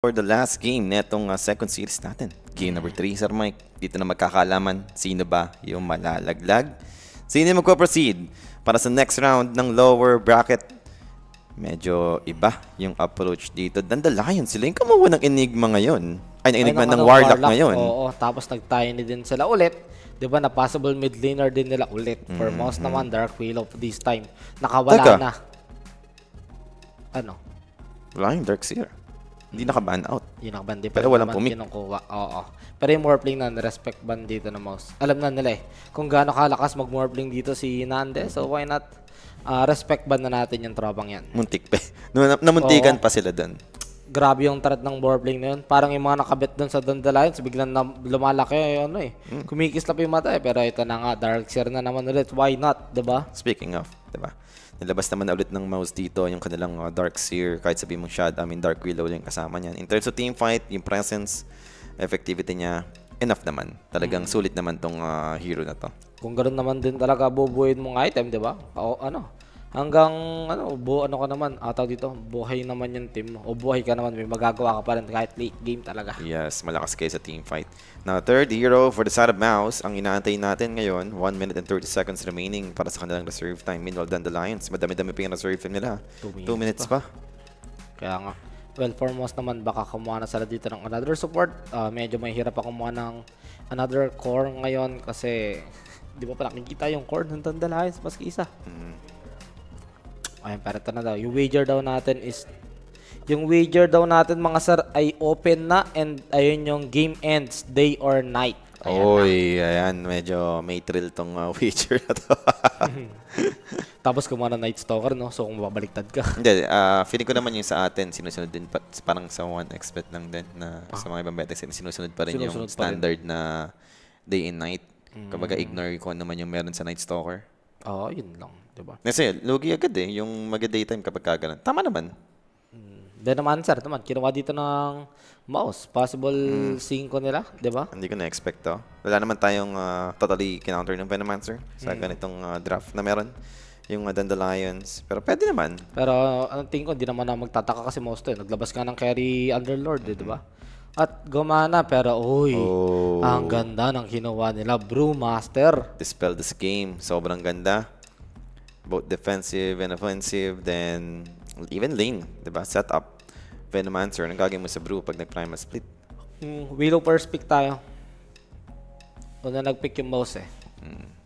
for the last game netong uh, second series natin. Game number 3, Sir Mike. Dito na magkakalaman sino ba yung malalaglag. Sino yung proceed para sa next round ng lower bracket. Medyo iba yung approach dito. Dandelion, sila yung kumuha ng enigma ngayon. Ay, ng enigma ano, ng, warlock, warlock ngayon. Oo, tapos nag-tiny din sila ulit. 'di ba na possible mid laner din nila ulit. Mm, For mm-hmm. most mm. naman Dark Willow this time nakawala Taka. na. Ano? Wala Dark Seer. Hindi naka-ban out. Hindi naka-ban. din. Pero walang pumik. Kinukuha. Oo. Pero yung Morphling na respect ban dito ng mouse. Alam na nila eh. Kung gaano kalakas mag-Morphling dito si Nande. So why not uh, respect ban na natin yung tropang yan. Muntik pa. Eh. Namuntikan Oo. pa sila doon. Grabe yung threat ng Morphling na yun. Parang yung mga nakabit doon sa Dandelions, biglang na lumalaki yung ano eh. Mm. Kumikis na pa yung mata eh. Pero ito na nga, Darkseer na naman ulit. Why not? 'di ba? Speaking of, 'di ba? nilabas naman na ulit ng mouse dito yung kanilang uh, Dark Seer kahit sabi mong Shad, I mean Dark Willow yung kasama niyan. In terms of team fight, yung presence, effectivity niya, enough naman. Talagang mm. sulit naman tong uh, hero na to. Kung ganoon naman din talaga bubuuin mong item, 'di ba? O ano? hanggang ano, bu ano ka naman, ataw ah, dito, buhay naman yung team mo. O buhay ka naman, may magagawa ka pa rin kahit late game talaga. Yes, malakas kayo sa team fight. Now, third hero for the side of Mouse, ang inaantay natin ngayon, 1 minute and 30 seconds remaining para sa kanilang reserve time. Meanwhile, lions madami-dami pa yung reserve time nila. 2 minutes, Two minutes pa. pa. Kaya nga. Well, for most naman, baka kumuha na sila dito ng another support. Uh, medyo may hirap pa kumuha ng another core ngayon kasi di ba pa nakikita yung core ng Dandelions, maski isa. Mm -hmm. Ayun, parito na daw. Yung wager daw natin is... Yung wager daw natin mga sir ay open na and ayun yung game ends day or night. Ayan Oy, na. ayan. Medyo may thrill tong uh, wager na to. Tapos kung ano Night Stalker, no? So kung mababaliktad ka. Hindi, uh, feeling ko naman yung sa atin, sinusunod din pa, parang sa one expert lang din na ah. sa mga ibang betting sinusunod pa rin yung standard na day and night. Mm. Kumbaga ignore ko naman ano yung meron sa Night Stalker. Oo, oh, yun lang. Diba? Kasi lugi agad eh, yung mag-daytime kapag kagalan. Tama naman. Hmm. Then naman sir, naman, kinuha dito ng mouse. Possible 5 mm. nila, di ba? Hindi ko na-expect to. Wala naman tayong uh, totally kinounter ng Venomancer sa mm. ganitong uh, draft na meron. Yung uh, Dandelions. Pero pwede naman. Pero ang uh, tingin ko, hindi naman na magtataka kasi mouse to. Eh. Naglabas ka ng carry Underlord, mm-hmm. eh, di ba? at gumana pero uy oh. ang ganda ng ginawa nila Brewmaster dispel this game sobrang ganda both defensive and offensive then even lane diba setup Venomancer anong gagawin mo sa Brew pag nag-prime split mm, Willow first pick tayo una nag-pick yung mouse eh mm.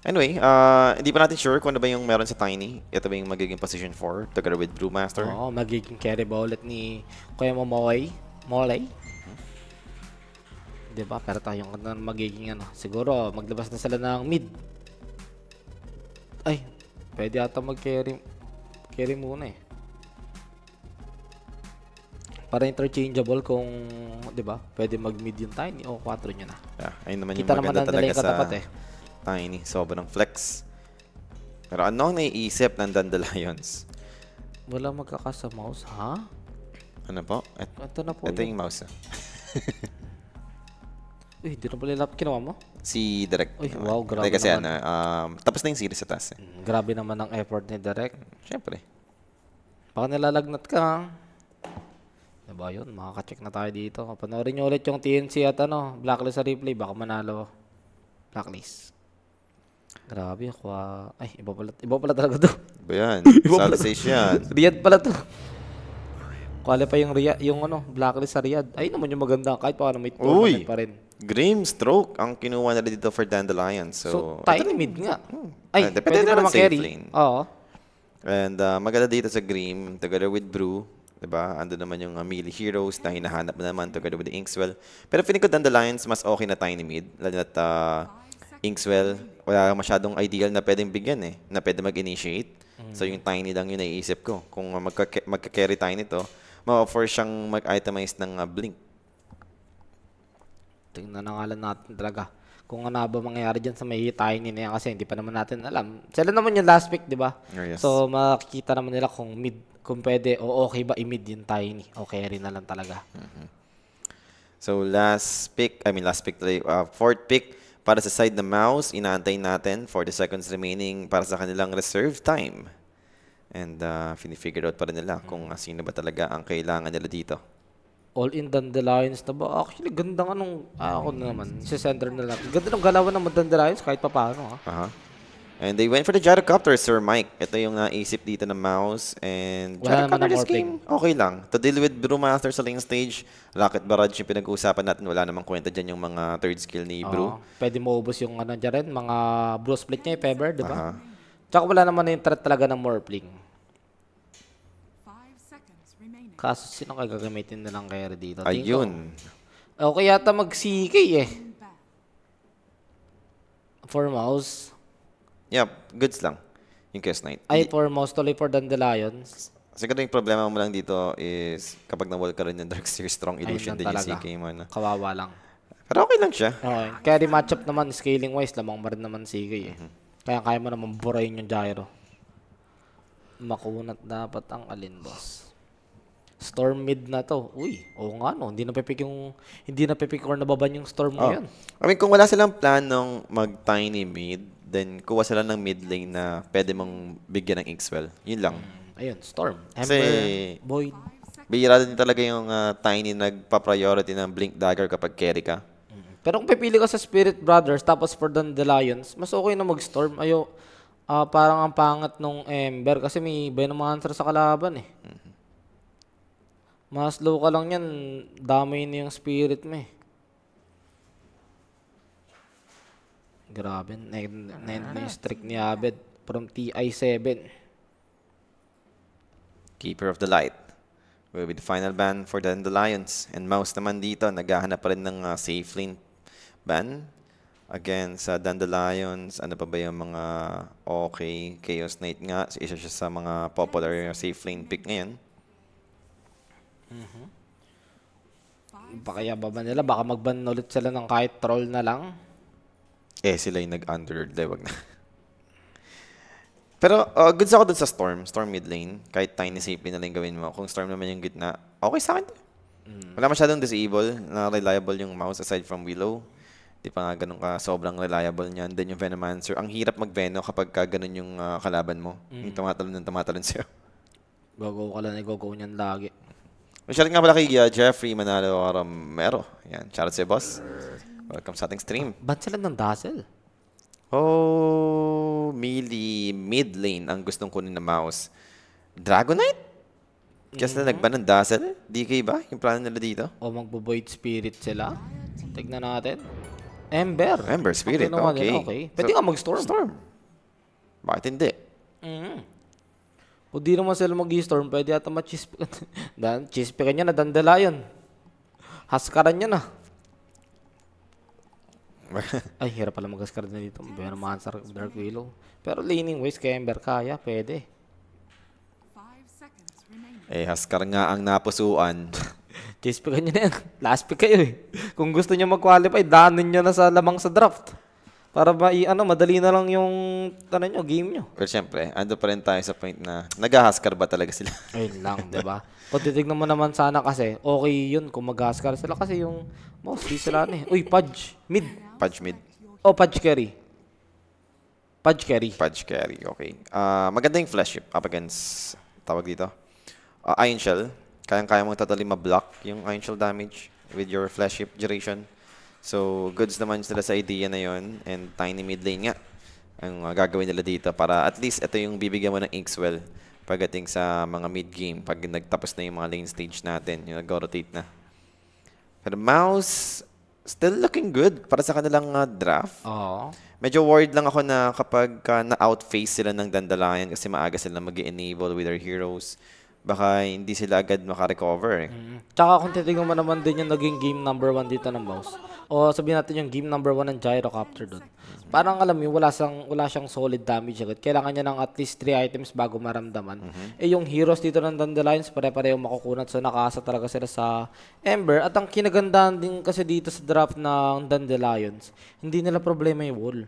Anyway, uh, hindi pa natin sure kung ano ba yung meron sa Tiny. Ito ba yung magiging position 4 together with Brewmaster? Oo, magiging carry ba ulit ni Kuya Momoy? Molay. ba diba? Pero tayong magiging ano. Siguro, maglabas na sila ng mid. Ay, pwede ata mag-carry carry muna eh. Para interchangeable kung, 'di ba? Pwede mag-mid yung tiny o 4 niya na. Yeah, ayun naman Kita yung maganda naman talaga sa eh. tiny. Sobrang flex. Pero ano ang naiisip ng Dandelions? Wala magkaka sa mouse, ha? Huh? Ano po? Et ito na po. Ito yun. yung mouse. Uy, hindi na pala lap kinawa mo? Si Direk. Uy, wow, grabe Dahil kasi naman. ano, um, tapos na yung series sa taas eh. Mm, grabe naman ang effort ni Direk. Siyempre. Baka nilalagnat ka ha. Diba yun, Makaka-check na tayo dito. Panoorin nyo ulit yung TNC at ano, blacklist sa replay. Baka manalo. Blacklist. Grabe, kwa... Ah. Ay, iba pala, iba pala talaga to. Iba yan. South Asia yan. Riyad pala to. Qualify yung, Riyad, yung ano, blacklist sa Riyadh. Ay naman yung maganda. Kahit paano may tournament pa rin. Grim stroke ang kinuha nila dito for Dandelion. So, so tiny mid nga. Hmm. Ay, uh, pwede, pwede na carry. Oo. And uh, maganda dito sa Grim together with Brew. Diba? Ando naman yung uh, melee heroes na hinahanap na naman together with the Inkswell. Pero feeling ko Dandelions mas okay na tiny mid. Lalo at uh, Inkswell, wala masyadong ideal na pwedeng bigyan eh. Na pwede mag-initiate. Mm. So yung tiny lang yung naiisip ko. Kung uh, magka-carry tiny to, ma-offer siyang mag-itemize ng uh, Blink. Tingnan na nga lang natin talaga kung ano ba mangyayari dyan sa may hitayin nila yan kasi hindi pa naman natin alam. Sila naman yung last pick, di ba? Oh, yes. So makikita naman nila kung mid, kung pwede o okay ba i-mid yung tiny. Okay rin na lang talaga. Mm-hmm. So last pick, I mean last pick, uh, fourth pick para sa side the mouse, inaantay natin 40 seconds remaining para sa kanilang reserve time. And uh, finifigure out pa rin nila kung uh, sino ba talaga ang kailangan nila dito. All in Dandelions na ba? Actually, ganda nga nung ah, ako na naman. Sa center na lang. Ganda ng galawan ng Dandelions kahit papaano. Ha? Ah. Aha. And they went for the gyrocopter, Sir Mike. Ito yung naisip ah, dito ng mouse. And Wala gyrocopter this game, okay lang. To deal with Brewmaster sa lane stage, Rocket Barrage yung pinag-uusapan natin. Wala namang kwenta dyan yung mga third skill ni Brew. Uh, pwede mo ubos yung ano dyan rin, mga Brew Split niya, if eh, ever, di ba? Uh-huh. Tsaka wala naman na yung threat talaga ng Morphling. Kaso sino kaya gagamitin na lang kaya dito? Ayun. Ko, eh, okay yata mag-CK eh. For mouse. Yeah, goods lang. Yung case night. Ay, for mouse tuloy for Dandelions. Siguro yung problema mo lang dito is kapag na-wall ka rin yung Darkseer Strong Illusion din yung CK mo. Na. Kawawa lang. Pero okay lang siya. Okay. Carry matchup naman, scaling wise, lamang ba rin naman CK eh. Mm -hmm. Kaya kaya mo naman burayin yung gyro. Makunat dapat ang alin boss. Storm mid na to. Uy, o nga no. Hindi na pipik yung, hindi na pipik or nababan yung storm oh. ngayon. I mean, kung wala silang plan ng mag-tiny mid, then kuha sila ng mid lane na pwede mong bigyan ng Inkswell. Yun lang. Mm, ayun, storm. Ember, Kasi, Void. Bihira din talaga yung uh, tiny nagpa-priority ng Blink Dagger kapag carry ka. Pero kung pipili ka sa Spirit Brothers tapos for the, the Lions, mas okay na mag-storm. Ayo, uh, parang ang pangat nung Ember kasi may Venomancer sa kalaban eh. Mas low ka lang yan, damay na yung spirit mo eh. Grabe, na na, na yung streak ni Abed from TI7. Keeper of the Light will be the final ban for the, the Lions. And Mouse naman dito, naghahanap pa rin ng uh, safe lane ban. Again, sa Dandelions, ano pa ba yung mga okay, Chaos Knight nga. Isa siya sa mga popular safe lane pick ngayon. Mm-hmm. Baka yaba ba nila? Baka magban ulit sila ng kahit troll na lang? Eh, sila yung nag-underlord. Eh, wag na. Pero uh, goods ako dun sa Storm. Storm mid lane. Kahit tiny safe lane na lang gawin mo. Kung Storm naman yung gitna, okay sa akin. Mm. Wala masyadong disable na reliable yung mouse aside from Willow. Di pa nga ganun ka sobrang reliable niyan. Then yung Venomancer, ang hirap mag-Veno kapag ka ganun yung uh, kalaban mo. Mm. Yung tumatalon ng tumatalon sa'yo. Gogo ka lang, go niyan lagi. Shoutout nga pala kay uh, Jeffrey Manalo Romero. Yan, shoutout sa'yo, boss. Welcome sa ating stream. Ba't sila ng dazzle? Oh, mili mid lane ang gustong kunin ng mouse. Dragonite? Kaya sila mm-hmm. nagban ng dazzle? DK ba? Yung plano nila dito? O magbo-void spirit sila? Tignan natin. Ember. Ember Spirit, okay. okay. Pwede so, nga mag-storm. Storm. Bakit hindi? Mm-hmm. Kung di naman sila mag-storm, pwede ata ma-chispikan. Chispikan niya na, dandala yun. Haskaran niya na. Ay, hirap pala mag-haskar na dito. Bayan ang Mansar, Dark Willow. Pero leaning ways kay Ember kaya, pwede. Eh, haskar nga ang napusuan. Chase nyo na yan. Last pick kayo eh. Kung gusto nyo mag-qualify, daanin nyo na sa lamang sa draft. Para ba, ano, madali na lang yung ano nyo, game nyo. Well, syempre, ando pa rin tayo sa point na naghahaskar ba talaga sila? Ayun lang, di ba? Kung titignan mo naman sana kasi, okay yun kung maghahaskar sila kasi yung mostly sila ano eh. Uy, Pudge, mid. Pudge mid. Oh, Pudge carry. Pudge carry. Pudge carry, okay. Uh, maganda yung flash up against, tawag dito, uh, Iron Shell kayang-kaya mong totally ma-block yung Iron damage with your Flash duration. So, goods naman sila sa idea na yon and Tiny mid lane nga ang ah, gagawin nila dito para at least ito yung bibigyan mo ng Inkswell pagdating sa mga mid-game pag nagtapos na yung mga lane stage natin, yung nag-rotate na. Pero Mouse, still looking good para sa kanilang uh, draft. Oo. Medyo worried lang ako na kapag uh, na-outface sila ng Dandelion kasi maaga sila mag enable with their heroes baka hindi sila agad makarecover. Eh. Mm. Tsaka kung titignan mo naman din yung naging game number one dito ng mouse, O sabihin natin yung game number one ng Gyrocopter doon. Mm-hmm. Parang alam mo, wala, siyang, wala siyang solid damage agad. Kailangan niya ng at least 3 items bago maramdaman. Mm-hmm. Eh yung heroes dito ng Dandelions, pare-pareho makukunat. So nakaasa talaga sila sa Ember. At ang kinagandahan din kasi dito sa draft ng Dandelions, hindi nila problema yung wall.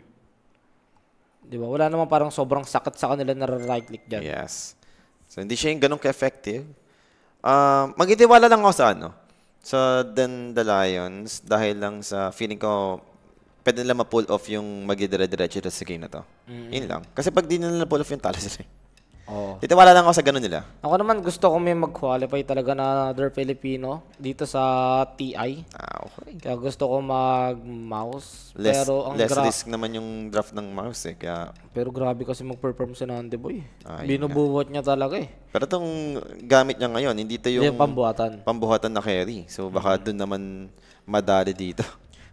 Di ba? Wala naman parang sobrang sakit sa kanila na right click dyan. Yes. So, hindi siya yung ganun ka-effective. Uh, magitiwala lang ako sa ano, sa then the Lions dahil lang sa feeling ko pwede nila ma-pull off yung magdidire-diretso sa game na to. Mm-hmm. Yun lang. Kasi pag di nila na-pull off yung talas sila. Oo. Titiwala lang ako sa ganun nila. Ako naman gusto ko may mag-qualify talaga na other Filipino dito sa TI. Ah, okay. Kaya gusto ko mag-mouse. Less, pero ang less risk naman yung draft ng mouse eh. Kaya... Pero grabe kasi mag-perform si Nande Boy. Ah, Binubuhat niya talaga eh. Pero itong gamit niya ngayon, hindi ito yung, yung pambuhatan. pambuhatan na carry. So baka mm-hmm. doon naman madali dito.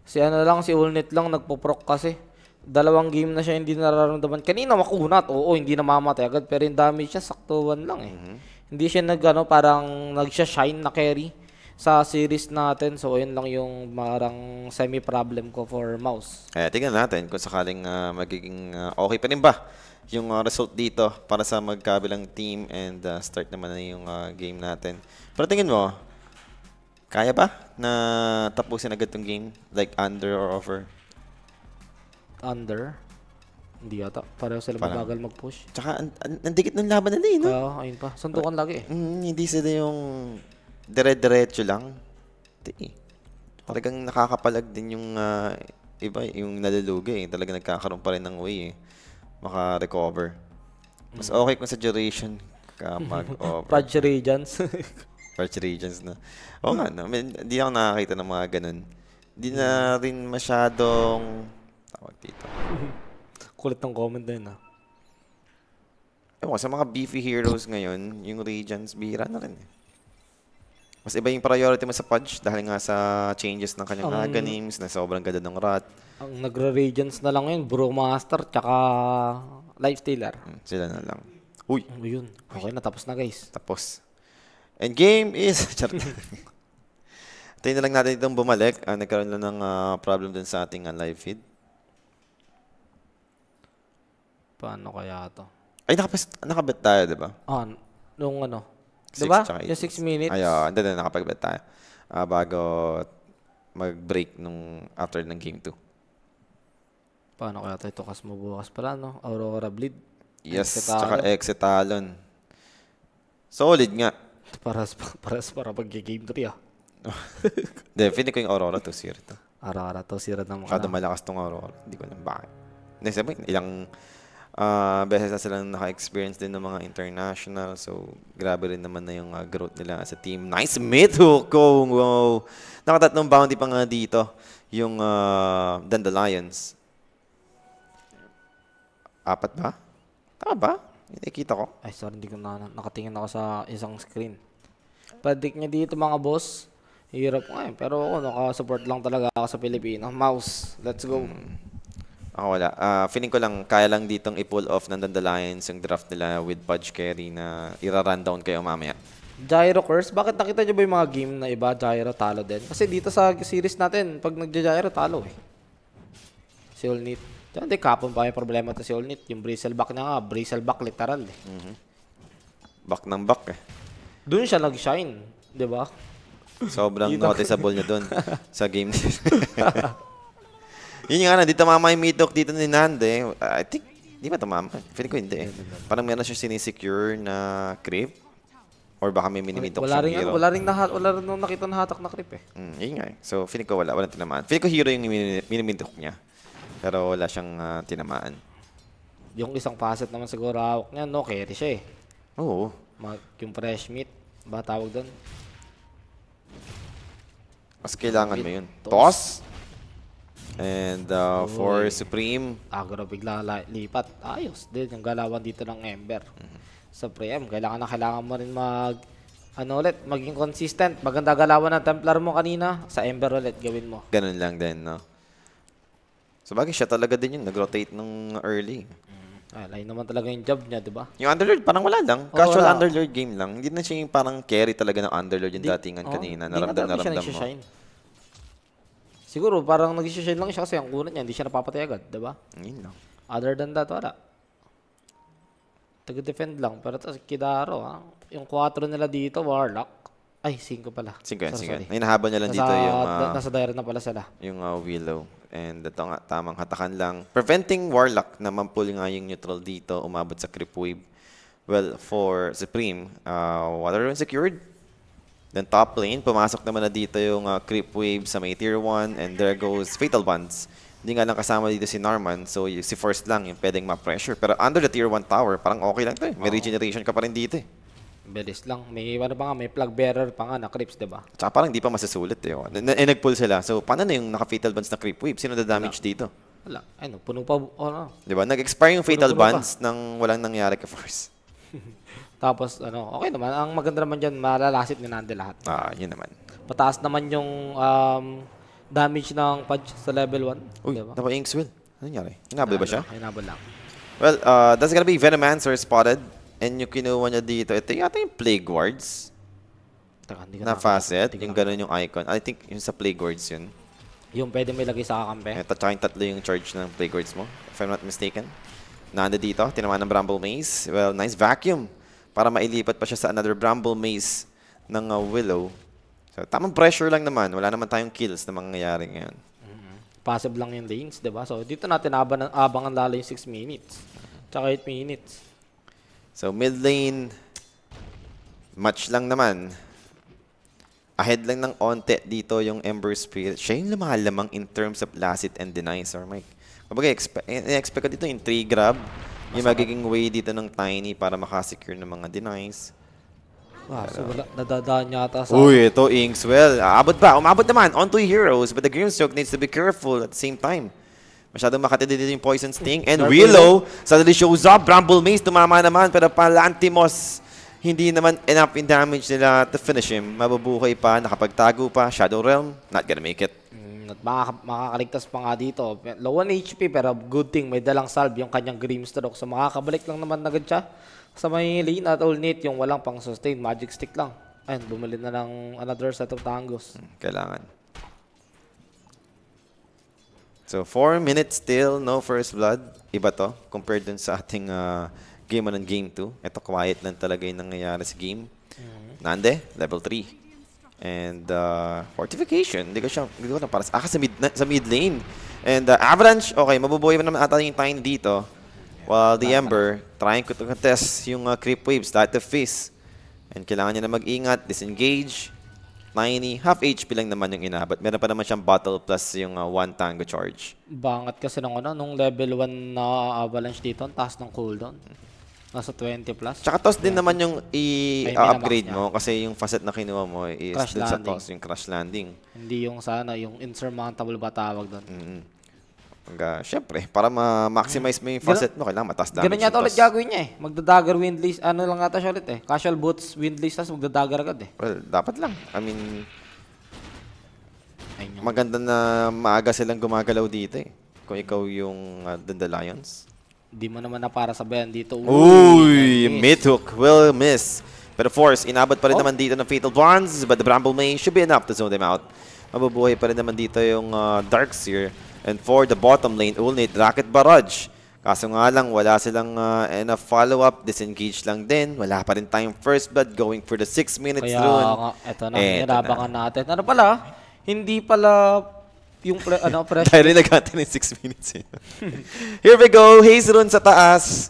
Si ano lang, si Ulnit lang nagpo-proc kasi dalawang game na siya hindi nararamdaman. Kanina makunat, oo, hindi namamatay agad, pero yung damage niya sakto one lang eh. Mm-hmm. Hindi siya nag, ano, parang nagsha-shine na carry sa series natin. So, yun lang yung marang semi-problem ko for Mouse. Eh, tingnan natin kung sakaling uh, magiging uh, okay pa rin ba yung uh, result dito para sa magkabilang team and uh, start naman na yung uh, game natin. Pero tingin mo, kaya ba na tapusin agad tong game? Like under or over? under. Hindi yata. Pareho sila Parang. mabagal mag-push. Tsaka, ang an- an- dikit ng laban nila eh, no? Oo, ayun pa. Suntukan lagi eh. Mm, hindi sila yung dire-diretso lang. Hindi eh. Talagang nakakapalag din yung ah, iba, yung nalulugi eh. Talagang nagkakaroon pa rin ng way eh. Maka-recover. Mas mm. okay kung sa duration ka mag-over. Pudge Regents. Parts regions na. Oo nga, no? I mean, di ako nakakita ng mga ganun. Di na mm. rin masyadong Tawag dito. Kulit ng comment na yun, ha? Ah. Ewan sa mga beefy heroes ngayon, yung Regents, bihira na rin. Eh. Mas iba yung priority mo sa Pudge dahil nga sa changes ng kanyang ang, names na sobrang ganda ng rat. Ang nagre-Regents na lang ngayon, Brewmaster, tsaka Lifestealer. Hmm, sila na lang. Uy! Ayun. yun? Okay na, tapos na guys. Tapos. And game is... Tayo na lang natin itong bumalik. Uh, nagkaroon lang ng uh, problem din sa ating uh, live feed. Paano kaya to? Ay, nakapis, nakabet tayo, di ba? Ah, nung ano? Di ba? Yung 6 minutes. Ayo, hindi, hindi, nakapag tayo. Uh, bago mag-break nung after ng game 2. Paano kaya tayo tukas mo bukas pala, no? Aurora Bleed. Yes, Exetalon. tsaka Exetalon. Solid nga. Para paras para para pag-game 3, ah. Hindi, feeling ko yung Aurora 2-0 to. Aurora 2-0 na mukha. Kada malakas tong Aurora. Hindi ko alam bakit. Next, ilang uh, beses na silang naka-experience din ng mga international. So, grabe rin naman na yung uh, growth nila as a team. Nice mid hook! Oh, wow. Nakatatlong bounty pa nga dito yung uh, ah, Dandelions. Apat ba? Tama ba? Nakikita ko. Ay, sorry. Hindi ko na nakatingin ako sa isang screen. Padik niya dito mga boss. Hirap ko eh. Pero ako, naka-support lang talaga ako sa Pilipino. Mouse, let's go. Hmm. Ako wala. Uh, feeling ko lang, kaya lang ditong i-pull off ng Dandelions yung draft nila with Pudge Carry na ira-run down kayo mamaya. Gyro Curse, bakit nakita nyo ba yung mga game na iba, Gyro talo din? Kasi dito sa series natin, pag nag gyro talo eh. Si Olnit. Diyan, di kapon pa yung problema ito si Olnit. Yung Bristleback na nga, back literal eh. Mm -hmm. Back ng back eh. Doon siya nag-shine, di ba? Sobrang noticeable niya doon sa game. Yun yung ano, di tumama yung mitok dito ni Nande. Eh. I think, di ba tumama? Feeling ko hindi eh. Parang meron siya sinisecure na creep. Or baka may minimitok ano, wala rin, hero. Wala rin, nahat, wala rin nung nakita na hatak na creep eh. Mm, yun nga eh. So, feeling ko wala. Walang tinamaan. Feeling ko hero yung minimitok niya. Pero wala siyang uh, tinamaan. Yung isang facet naman siguro hawak niya, no? Carry siya eh. Oo. Mag, yung fresh meat. Ba tawag doon? Mas kailangan Mid mo yun. Toss? toss? And uh, for Supreme... Agro bigla lipat. Ayos din yung galawan dito ng Ember. Mm-hmm. Supreme, kailangan na kailangan mo rin mag... Ano ulit, maging consistent. Maganda galawan ng Templar mo kanina. Sa Ember ulit, gawin mo. Ganun lang din, no? So bagay, siya talaga din yun. Nag-rotate ng early. Mm. Alay ah, naman talaga yung job niya, di ba? Yung Underlord, parang wala lang. Casual wala. Underlord game lang. Hindi na siya yung parang carry talaga ng Underlord yung datingan oh, kanina. Naramdam, na naramdam mo. Siguro parang nag-shield lang siya kasi ang kunat niya, hindi siya napapatay agad, 'di ba? Yun lang. Other than that, wala. Taga-defend lang. Pero tapos Kidaro, ha? Yung 4 nila dito, Warlock. Ay, 5 pala. 5 yan, 5 yan. Hinahabol niya lang nasa, dito yung... Uh, nasa dire na pala sila. Yung uh, Willow. And ito nga, tamang hatakan lang. Preventing Warlock na mampul nga yung neutral dito, umabot sa creep wave. Well, for Supreme, uh, Water Rune secured. Then top lane, pumasok naman na dito yung uh, Creep Wave sa may tier 1 and there goes Fatal Bonds. Hindi nga lang kasama dito si Norman, so si First lang yung pwedeng ma-pressure. Pero under the tier 1 tower, parang okay lang to eh. May regeneration ka pa rin dito eh. Bilis lang. May ano ba nga, may plug bearer pa nga na creeps, di ba? Tsaka parang hindi pa masasulit eh. Oh. Na, nag-pull sila. So paano na yung naka-fatal bonds na creep wave? Sino da damage Wala. dito? Wala. Ano, puno pa. Oh, no. Di ba? Nag-expire yung puno, fatal puno bonds pa. nang walang nangyari ka force. Tapos ano, okay naman. Ang maganda naman diyan, malalasit ni Nande lahat. Ah, yun naman. Pataas naman yung um, damage ng punch sa level 1. Uy, diba? napa Inkswell. Ano nangyari? Hinabol ba ano, siya? Hinabol lang. Well, uh, that's gonna be Venomancer spotted. And yung kinuha niya dito, ito yata yung Plague Wards. Taka, hindi na facet. Yung ganun yung icon. I think yung sa Plague Wards yun. Yung pwede may lagay sa kakampi. Ito, tsaka yung tatlo yung charge ng Plague Wards mo. If I'm not mistaken. Nanda dito, tinamaan ng Bramble Maze. Well, nice vacuum para mailipat pa siya sa another bramble maze ng uh, Willow. So, tamang pressure lang naman. Wala naman tayong kills na mangyayari ngayon. Mm -hmm. Passive lang yung lanes, di ba? So, dito natin abang abangan lalo yung 6 minutes. Tsaka 8 minutes. So, mid lane, match lang naman. Ahead lang ng onte dito yung Ember Spirit. Siya yung lumalamang in terms of Lassit and Denizer, Mike. Kumbaga, in-expect eh, ko dito yung 3 grab. Yung magiging way dito ng Tiny para makasecure ng mga denies. Ah, so wala, nadadaan yata sa... Uy, ito Inkswell. Aabot ba? Umabot naman. On to heroes. But the Grimstroke needs to be careful at the same time. Masyadong makatindi dito yung Poison Sting. And Willow suddenly shows up. Bramble Maze tumama naman. Pero Palantimos, hindi naman enough in damage nila to finish him. Mabubuhay pa, nakapagtago pa. Shadow Realm, not gonna make it. At makaka- makakaligtas pa nga dito. Low 1 HP pero good thing may dalang salve yung kanyang Grimstroke. So makakabalik lang naman agad siya sa may lane at all ultimate yung walang pang sustain. Magic stick lang. Ayun, bumili na ng another set of tangos. Hmm, kailangan. So, 4 minutes still, no first blood. Iba to, compared dun sa ating uh, game 1 and game 2. Ito, quiet lang talaga yung nangyayari sa game. Mm -hmm. Nande, level 3. And uh, fortification, hindi ko siya, hindi ko na para sa, ah, sa mid, sa mid lane. And uh, avalanche, okay, mabubuhay mo naman ata yung Tiny dito. While the Ember, trying to contest yung uh, creep waves, that the Fizz. And kailangan niya na mag-ingat, disengage. Tiny, half HP lang naman yung ina, but meron pa naman siyang bottle plus yung uh, one tango charge. Bangat kasi nung, ano, nung level 1 na uh, avalanche dito, ang taas ng cooldown. Mm -hmm. Nasa 20 plus. Tsaka toss din naman yung i-upgrade mo kasi yung facet na kinuha mo is crash sa toss, yung crash landing. Hindi yung sana, yung insurmountable ba tawag doon. Mm -hmm. Uh, Siyempre, para ma-maximize mo yung facet mo, kailangan matas damage. Ganun yata ulit gagawin niya eh. Magdadagger windlist, ano lang ata siya ulit eh. Casual boots, windlist, tapos magdadagger agad eh. Well, dapat lang. I mean, maganda na maaga silang gumagalaw dito eh. Kung ikaw yung uh, ah, Dandelions. Hindi mo naman na para sa sabihan dito. Uy, Uy will miss. But of course, inabot pa rin oh. naman dito ng Fatal Bonds, but the Bramble May should be enough to zone them out. Mabubuhay pa rin naman dito yung uh, Darkseer. And for the bottom lane, Ulnate, Rocket Barrage. Kaso nga lang, wala silang uh, enough follow-up. Disengage lang din. Wala pa rin tayong first blood going for the 6 minutes Kaya, dun. Kaya, ito na, hirabangan na. natin. Ano pala, hindi pala yung pre, ano, press. Tayo rin nagkata ng 6 minutes. Eh. Here we go. Haze run sa taas.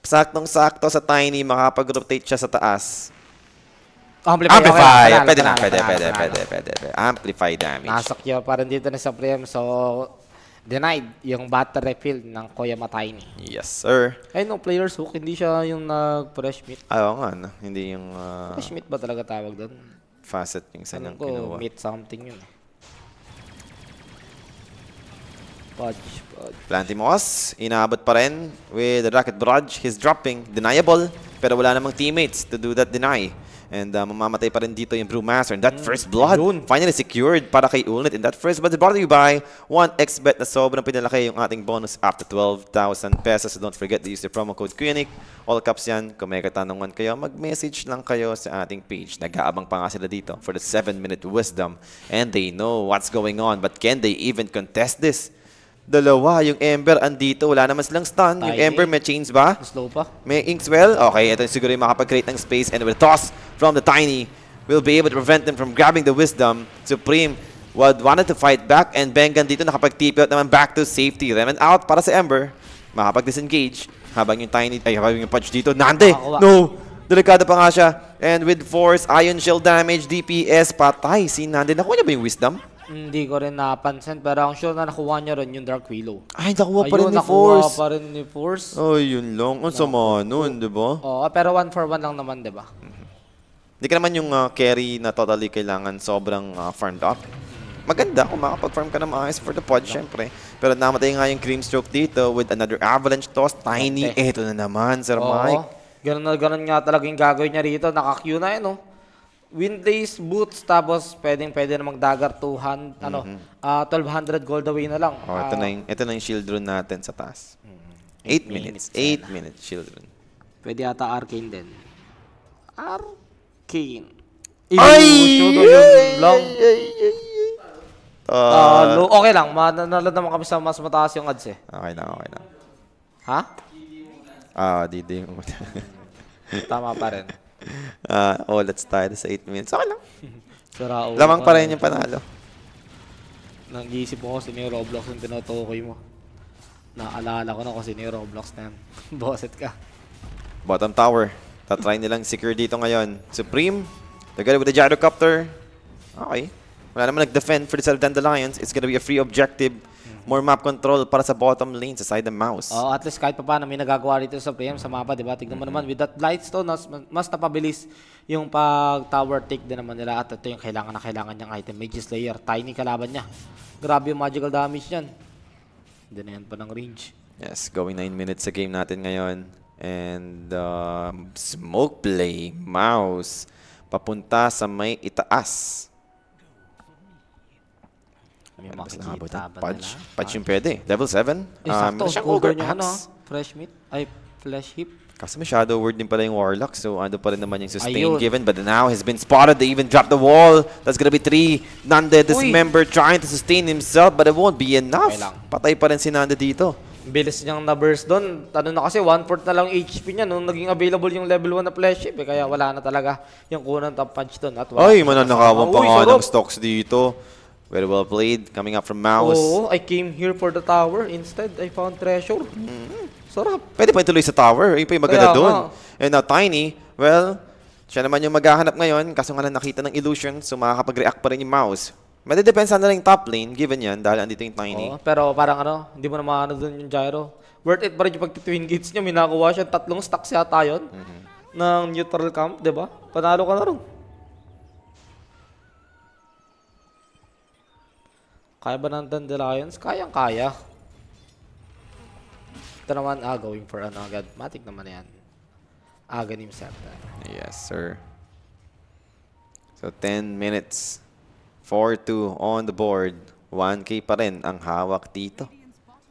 Saktong-sakto sa Tiny. Makapag-rotate siya sa taas. Amplify. Amplify. Okay, pwede na. Pwede, pwede, pwede, pwede, Amplify damage. Nasakyo pa Parang dito na sa Prem. So, denied yung battery refill ng Kuya Matiny. Yes, sir. Ay, no, player's hook. Hindi siya yung nag-fresh meat. Ah, oo nga, no. Hindi yung... Uh, fresh meat ba talaga tawag doon? Facet yung sanyang kinuha. Alam meat something yun. Eh. Budge, budge. Plantimos, inaabot pa rin with the Rocket Barrage. He's dropping. Deniable. Pero wala namang teammates to do that deny. And uh, mamamatay pa rin dito yung Brewmaster. And that mm. first blood, Yun. finally secured para kay Ulnit. And that first blood is brought to you by 1xbet na sobrang pinalaki yung ating bonus up to 12,000 pesos. So don't forget to use the promo code QUNIC. All caps yan. Kung may katanungan kayo, mag-message lang kayo sa ating page. Nag-aabang pa nga sila dito for the 7-minute wisdom. And they know what's going on. But can they even contest this? Dalawa. Yung Ember andito. Wala naman silang stun. Yung Ember may chains ba? Slow pa. May Inkswell. Okay, ito siguro yung makapag-create ng space. And with toss from the Tiny, will be able to prevent them from grabbing the Wisdom. Supreme would wanted to fight back. And Bengan dito nakapag-tip out naman back to safety. Remen out para sa Ember. Makapag-disengage. Habang yung Tiny, ay habang yung punch dito. Nande! No! Delikado pa nga siya. And with force, Iron Shell damage, DPS, patay. Si Nande. Nakuha niya ba yung Wisdom? Hindi ko rin napansin, pero ang sure na nakuha niya rin yung Dark Willow. Ay, nakuha pa rin ni nakuha Force. pa rin ni Force. Oh, yun lang. Ang sama nun, di ba? Oo, pero one for one lang naman, di ba? Hindi ka naman yung ah, carry na totally kailangan sobrang ah, farmed up. Maganda kung makapag-farm ka na maayos for the pod, syempre. Pero namatay nga yung Creamstroke dito with another Avalanche toss. Tiny, eto na naman, Sir Mike. Ganun na ganun nga talaga yung gagawin niya rito. Naka-Q na yun, oh wind days, boots, tapos pwedeng pwede na magdagger 200, ano, mm -hmm. uh, 1200 gold away na lang. Oh, ito, uh, na yung, ito na yung shield rune natin sa taas. 8 mm -hmm. minutes. 8 minutes shield rune. Pwede ata arcane din. Arcane. Ay! Long. Uh, okay lang. Mananalo naman kami sa mas mataas yung ads eh. Okay lang, okay lang. Ha? Ah, DD muna. Tama pa rin uh, let's tayo sa 8 minutes. Okay lang. Sarao. Lamang pa rin yung panalo. Nag-iisip ko kasi may Roblox yung tinutukoy mo. Naalala ko na kasi ni Roblox na yan. Bosset ka. Bottom tower. Tatry nilang secure dito ngayon. Supreme, together with the gyrocopter. Okay. Wala naman nag-defend for the self-dandala ngayon. It's gonna be a free objective more map control para sa bottom lane, sa side the mouse. Oh, at least kahit pa paano may nagagawa rito sa PM sa mapa, di ba? Tignan mo mm -hmm. naman, with that lightstone, mas, mas napabilis yung pag-tower take din naman nila. At ito yung kailangan na kailangan niyang item. Mage Slayer, tiny kalaban niya. Grabe yung magical damage niyan. Hindi yan pa ng range. Yes, going 9 minutes sa game natin ngayon. And uh, smoke play, mouse, papunta sa may itaas. May Basta nakabot. makikita ba Punch. nila? Ah. Punch yung pwede. Level 7. Eh, Um, sakto. siyang ogre niya, ano? Fresh meat. Ay, flesh hip. Kasi may shadow word din pala yung warlock. So ano pa rin naman yung sustain Ayun. given. But now has been spotted. They even dropped the wall. That's gonna be 3. Nande, this Uy. member trying to sustain himself. But it won't be enough. Patay pa rin si Nande dito. Bilis niyang na-burst doon. Ano na kasi, 1-4 na lang HP niya nung naging available yung level 1 na flesh Eh, kaya wala na talaga yung kunang top punch doon. At wala Ay, mananakawan pa Uy, nga ng stocks dito. Very well played. Coming up from Mouse. Oh, I came here for the tower. Instead, I found treasure. Mm. Sarap. Pwede pa ituloy sa tower. Yung pa yung maganda doon. And now, Tiny, well, siya naman yung maghahanap ngayon. Kaso nga lang nakita ng illusion, so makakapag-react pa rin yung Mouse. Madadepensa na lang yung top lane, given yan, dahil andito yung Tiny. Oh, pero parang ano, hindi mo na maano doon yung gyro. Worth it pa rin yung pag-twin gates niya. Minakuha siya. Tatlong stacks yata yun. Mm -hmm. Ng neutral camp, di ba? Panalo ka na rin. Kaya ba ng Dandelions? Kayang-kaya. Ito naman, ah, going for an agad. Matik naman yan. Aghanim Scepter. Yes, sir. So, 10 minutes. 4-2 on the board. 1K pa rin ang hawak dito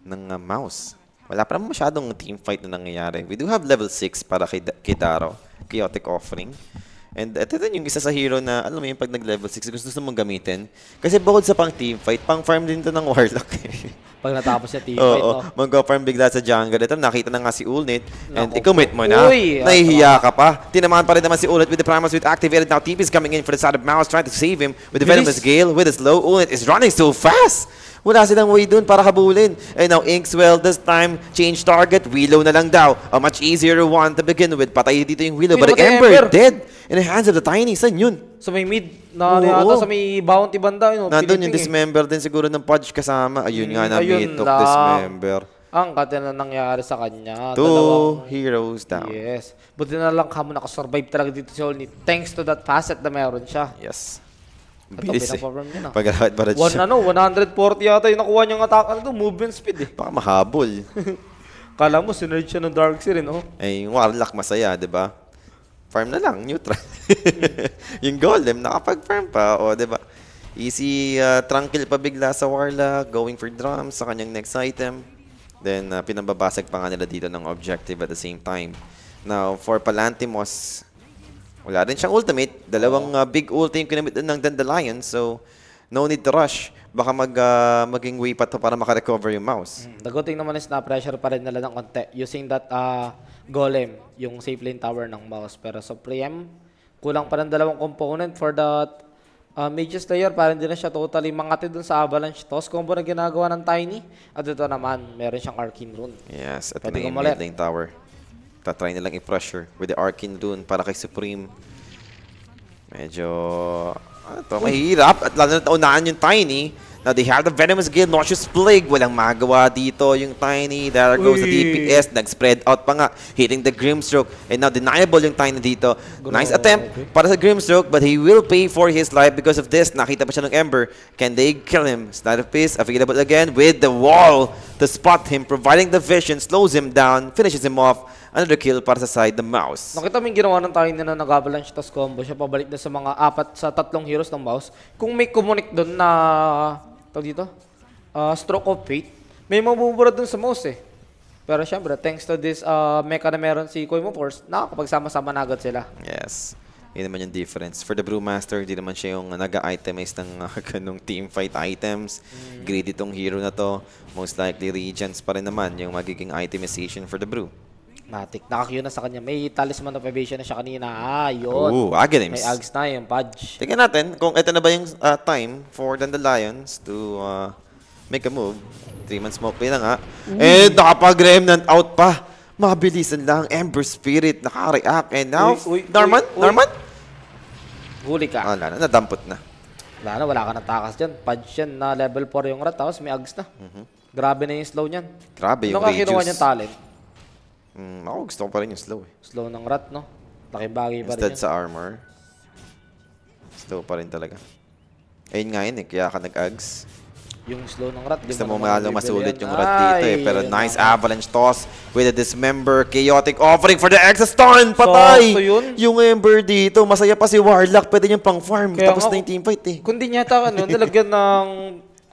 ng uh, mouse. Wala pa naman masyadong teamfight na nangyayari. We do have level 6 para kay, kay Daro. Chaotic Offering. And ito din yung isa sa hero na, alam mo yung pag nag-level 6, gusto mong gamitin. Kasi bukod sa pang team fight, pang farm din to ng Warlock. pag natapos yung team fight, oh, no? Mag-farm bigla sa jungle. Ito, nakita na nga si Ulnit. And Naku, i-commit mo na. Uy, ano? Nahihiya ka pa. Tinamaan pa rin naman si Ulnit with the Primus with activated. Now, TP is coming in for the side of Mouse, trying to save him with the Venomous Gale. With his low, Ulnit is running so fast. Wala silang way dun para habulin. And now, Inkswell this time change target. Willow na lang daw. A much easier one to begin with. Patay dito yung Willow. Willow but Ember, Ember, dead. In the hands of the Tiny. Saan yun? Sa so may mid. Na ano ata sa may bounty banda. You know, Nandun yung dismember eh. din siguro ng Pudge kasama. Ayun nga, mm, na-mitok dismember. Ang kata na nangyari sa kanya. Two Dalawang, heroes down. Yes. Buti na lang kamo nakasurvive talaga dito si Olney. Thanks to that facet na meron siya. Yes. Bilis eh. niya na. Pag-arawat para One, siya. ano, 140 yata yung nakuha niyang attack. Ano to? Movement speed eh. Baka mahabol. Kala mo, sinerge siya ng Dark Siren, eh, no? Eh, yung Warlock masaya, di ba? Farm na lang, neutral. yung Golem, nakapag-farm pa. O, di ba? Easy, uh, tranquil pa bigla sa Warlock, going for drums sa kanyang next item. Then, uh, pinababasag pa nga nila dito ng objective at the same time. Now, for Palantimos, wala rin siyang ultimate. Dalawang uh, big ulti yung kinamit ng Dandelion. So, no need to rush. Baka mag, uh, maging way pa to para makarecover yung mouse. Mm. The good thing naman is na-pressure pa rin nila ng konti using that uh, golem, yung safe lane tower ng mouse. Pero sa so, preem, kulang pa ng dalawang component for that uh, mage slayer. Parang din na siya totally mangati dun sa avalanche toss combo na ginagawa ng Tiny. At ito naman, meron siyang arcane rune. Yes, at Pwede na yung mid lane tower. Tatry nilang i-pressure with the Arkin Rune para kay Supreme. Medyo... Ano to? Mahirap. At lalo na unahan yung Tiny. Now they have the Venomous Guild, Noxious Plague. Walang magawa dito yung Tiny. There goes the DPS. Nag-spread out pa nga. Hitting the Grimstroke. And now deniable yung Tiny dito. nice attempt para sa Grimstroke. But he will pay for his life because of this. Nakita pa siya ng Ember. Can they kill him? Snider Piece available again with the wall to spot him. Providing the vision. Slows him down. Finishes him off another kill para sa side the Mouse. Nakita mo yung ginawa ng Tiny na nag-avalanche tas combo siya pabalik na sa mga apat sa tatlong heroes ng Mouse. Kung may kumonik doon na tawag dito, uh, stroke of fate, may mabubura doon sa Mouse eh. Pero syempre, thanks to this uh, mecha na meron si Koy Force, nakakapagsama-sama na agad sila. Yes. Yun naman yung difference. For the Brewmaster, hindi naman siya yung nag-itemize ng uh, ah, ganung teamfight items. Mm. Greedy tong hero na to. Most likely, Regents pa rin naman yung magiging itemization for the Brew. Matic. Naka-Q na sa kanya. May talisman of evasion na siya kanina. Ah, yun. Ooh, Aganims. Ah, may Ags na yung Pudge. Tingnan natin kung ito na ba yung uh, time for Dandelions to uh, make a move. Three man smoke play na nga. Mm. Eh, nakapag-remnant out pa. Mabilisan lang. Ember Spirit naka-react. And now, uy, uy, Darman? Uy, uy. Darman? Huli ka. Wala na, nadampot na. Wala na, wala ka na takas dyan. Pudge yan na level 4 yung rat. Tapos may Ags na. Mm -hmm. Grabe na yung slow niyan. Grabe yung Ano ka kinuha niyang talent? Mm, ako gusto ko pa rin yung slow eh. Slow ng rat, no? Laki-bagay pa Instead rin yun. sa armor, slow pa rin talaga. Ayun nga yun eh, kaya ka nag-ags. Yung slow ng rat. Gusto mo malo masulit yung rat dito eh. Pero nice avalanche toss with a dismember. Chaotic offering for the exoston. Patay! So, yun? Yung ember dito. Masaya pa si Warlock. Pwede niyang pang farm. Tapos nga, na yung teamfight eh. Kundi niya ta, ano, nalagyan ng